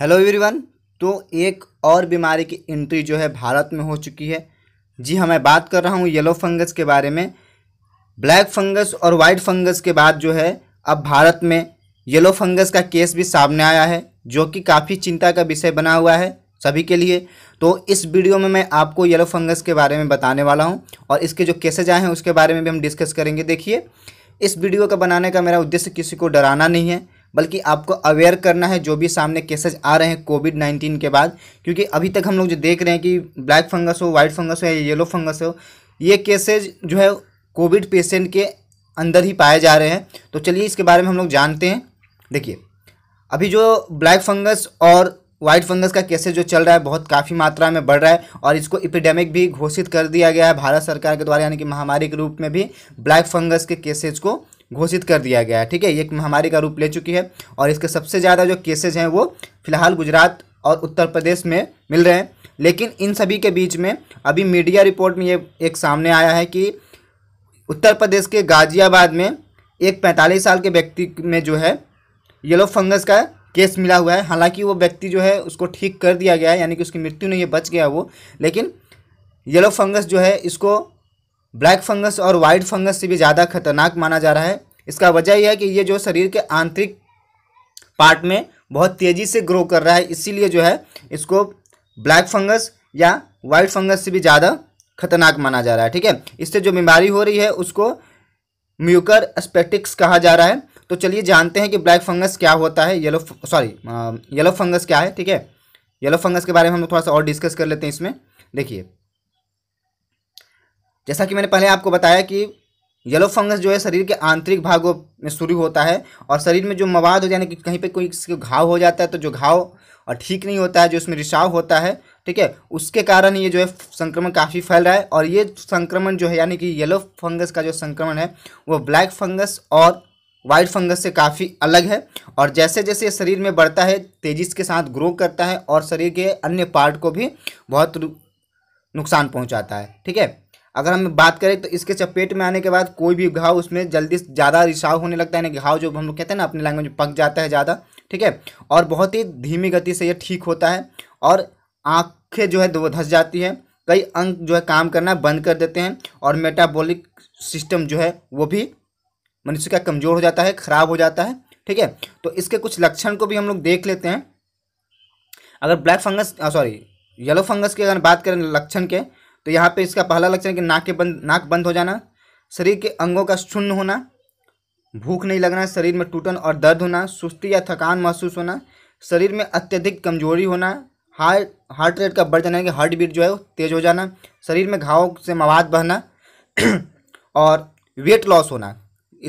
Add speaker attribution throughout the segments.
Speaker 1: hello everyone तो एक और बीमारी की एंट्री जो है भारत में हो चुकी है जी हाँ मैं बात कर रहा हूँ येलो फंगस के बारे में ब्लैक फंगस और वाइट फंगस के बाद जो है अब भारत में येलो फंगस का केस भी सामने आया है जो कि काफ़ी चिंता का विषय बना हुआ है सभी के लिए तो इस वीडियो में मैं आपको येलो फंगस के बारे में बताने वाला हूँ और इसके जो केसेज आए हैं उसके बारे में भी हम डिस्कस करेंगे देखिए इस वीडियो का बनाने का मेरा उद्देश्य किसी को डराना नहीं है बल्कि आपको अवेयर करना है जो भी सामने केसेज आ रहे हैं कोविड नाइन्टीन के बाद क्योंकि अभी तक हम लोग जो देख रहे हैं कि ब्लैक फंगस हो वाइट फंगस हो या येलो फंगस हो ये केसेज जो है कोविड पेशेंट के अंदर ही पाए जा रहे हैं तो चलिए इसके बारे में हम लोग जानते हैं देखिए अभी जो ब्लैक फंगस और वाइट फंगस का केसेज जो चल रहा है बहुत काफ़ी मात्रा में बढ़ रहा है और इसको इपिडेमिक भी घोषित कर दिया गया है भारत सरकार के द्वारा यानी कि महामारी के रूप में भी ब्लैक फंगस के केसेज को घोषित कर दिया गया है ठीक है ये महामारी का रूप ले चुकी है और इसके सबसे ज़्यादा जो केसेज हैं वो फिलहाल गुजरात और उत्तर प्रदेश में मिल रहे हैं लेकिन इन सभी के बीच में अभी मीडिया रिपोर्ट में ये एक सामने आया है कि उत्तर प्रदेश के गाजियाबाद में एक 45 साल के व्यक्ति में जो है येलो फंगस का केस मिला हुआ है हालांकि वो व्यक्ति जो है उसको ठीक कर दिया गया है यानी कि उसकी मृत्यु नहीं है बच गया वो लेकिन येलो फंगस जो है इसको ब्लैक फंगस और वाइट फंगस से भी ज़्यादा खतरनाक माना जा रहा है इसका वजह यह है कि ये जो शरीर के आंतरिक पार्ट में बहुत तेज़ी से ग्रो कर रहा है इसीलिए जो है इसको ब्लैक फंगस या वाइट फंगस से भी ज़्यादा खतरनाक माना जा रहा है ठीक है इससे जो बीमारी हो रही है उसको म्यूकर स्पेटिक्स कहा जा रहा है तो चलिए जानते हैं कि ब्लैक फंगस क्या होता है येलो सॉरी येलो फंगस क्या है ठीक है येलो फंगस के बारे में हम थोड़ा सा और डिस्कस कर लेते हैं इसमें देखिए जैसा कि मैंने पहले आपको बताया कि येलो फंगस जो है शरीर के आंतरिक भागों में शुरू होता है और शरीर में जो मवाद हो यानी कि कहीं पे कोई किसी को घाव हो जाता है तो जो घाव और ठीक नहीं होता है जो उसमें रिसाव होता है ठीक है उसके कारण ये जो है संक्रमण काफ़ी फैल रहा है और ये संक्रमण जो है यानी कि येलो फंगस का जो संक्रमण है वो ब्लैक फंगस और वाइट फंगस से काफ़ी अलग है और जैसे जैसे शरीर में बढ़ता है तेज़ी के साथ ग्रो करता है और शरीर के अन्य पार्ट को भी बहुत नुकसान पहुँचाता है ठीक है अगर हम बात करें तो इसके चपेट में आने के बाद कोई भी घाव उसमें जल्दी ज़्यादा रिसाव होने लगता है यानी घाव जो हम लोग कहते हैं ना अपने लैंग्वेज में पक जाता है ज़्यादा ठीक है और बहुत ही धीमी गति से ये ठीक होता है और आँखें जो है वो धस जाती है कई अंग जो है काम करना बंद कर देते हैं और मेटाबॉलिक सिस्टम जो है वो भी मनुष्य का कमज़ोर हो जाता है ख़राब हो जाता है ठीक है तो इसके कुछ लक्षण को भी हम लोग देख लेते हैं अगर black fungus sorry yellow fungus की अगर बात करें लक्षण के तो यहाँ पे इसका पहला लक्षण है कि नाक के बंद नाक बंद हो जाना शरीर के अंगों का शून्य होना भूख नहीं लगना शरीर में टूटन और दर्द होना सुस्ती या थकान महसूस होना शरीर में अत्यधिक कमजोरी होना हार्ट हार्ट रेट का बढ़ जाना कि हार्ट बीट जो है तेज हो जाना शरीर में घावों से मवाद बहना और वेट लॉस होना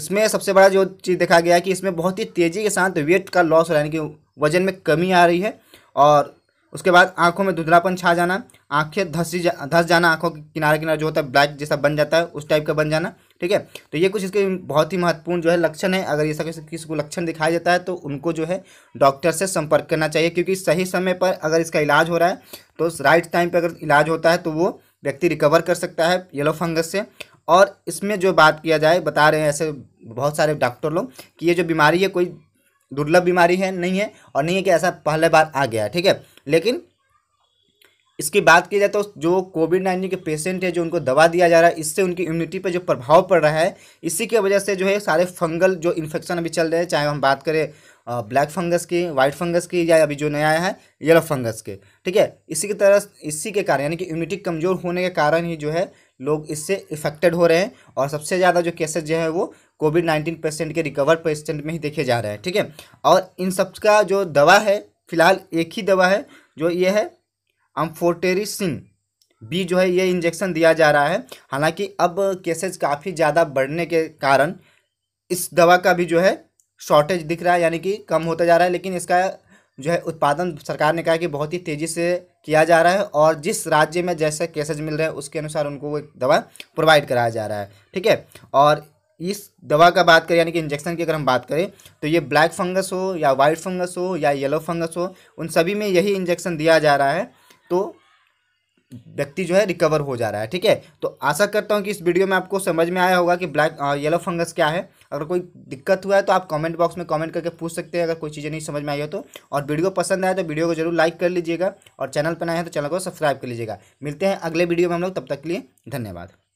Speaker 1: इसमें सबसे बड़ा जो चीज़ देखा गया है कि इसमें बहुत ही तेज़ी के साथ वेट का लॉस हो रहा है यानी कि वजन में कमी आ रही है और उसके बाद आंखों में धुंधलापन छा जाना आंखें धसी जा धस जाना आंखों के किनारे किनारे जो होता है ब्लैक जैसा बन जाता है उस टाइप का बन जाना ठीक है तो ये कुछ इसके बहुत ही महत्वपूर्ण जो है लक्षण है अगर ये सब किसी को लक्षण दिखाया जाता है तो उनको जो है डॉक्टर से संपर्क करना चाहिए क्योंकि सही समय पर अगर इसका इलाज हो रहा है तो राइट टाइम पर अगर इलाज होता है तो वो व्यक्ति रिकवर कर सकता है येलो फंगस से और इसमें जो बात किया जाए बता रहे हैं ऐसे बहुत सारे डॉक्टर लोग कि ये जो बीमारी है कोई दुर्लभ बीमारी है नहीं है और नहीं है कि ऐसा पहले बार आ गया है ठीक है लेकिन इसकी बात की जाए तो जो कोविड नाइन्टीन के पेशेंट है जो उनको दवा दिया जा रहा है इससे उनकी इम्यूनिटी पर जो प्रभाव पड़ रहा है इसी की वजह से जो है सारे फंगल जो इन्फेक्शन अभी चल रहे हैं चाहे हम बात करें ब्लैक फंगस की वाइट फंगस की या अभी जो नया आया है येलो फंगस के ठीक है इसी की तरह इसी के कारण यानी कि इम्यूनिटी कमज़ोर होने के कारण ही जो है लोग इससे इफेक्टेड हो रहे हैं और सबसे ज़्यादा जो केसेस जो है वो कोविड नाइन्टीन पेशेंट के रिकवर पेशेंट में ही देखे जा रहे हैं ठीक है और इन सब का जो दवा है फिलहाल एक ही दवा है जो ये है अम्फोटेरिसिन बी जो है ये इंजेक्शन दिया जा रहा है हालांकि अब केसेस काफ़ी ज़्यादा बढ़ने के कारण इस दवा का भी जो है शॉर्टेज दिख रहा है यानी कि कम होता जा रहा है लेकिन इसका जो है उत्पादन सरकार ने कहा कि बहुत ही तेज़ी से किया जा रहा है और जिस राज्य में जैसे केसेज मिल रहे हैं उसके अनुसार उनको वो दवा प्रोवाइड कराया जा रहा है ठीक है और इस दवा का बात करें यानी कि इंजेक्शन की अगर हम बात करें तो ये ब्लैक फंगस हो या वाइट फंगस हो या येलो फंगस हो उन सभी में यही इंजेक्शन दिया जा रहा है तो व्यक्ति जो है रिकवर हो जा रहा है ठीक है तो आशा करता हूँ कि इस वीडियो में आपको समझ में आया होगा कि ब्लैक येलो फंगस क्या है अगर कोई दिक्कत हुआ है तो आप कमेंट बॉक्स में कमेंट करके पूछ सकते हैं अगर कोई चीज़ें नहीं समझ में आई हो तो और वीडियो पसंद आए तो वीडियो को जरूर लाइक कर लीजिएगा और चैनल पर आए हैं तो चैनल को सब्सक्राइब कर लीजिएगा मिलते हैं अगले वीडियो में हम लोग तब तक के लिए धन्यवाद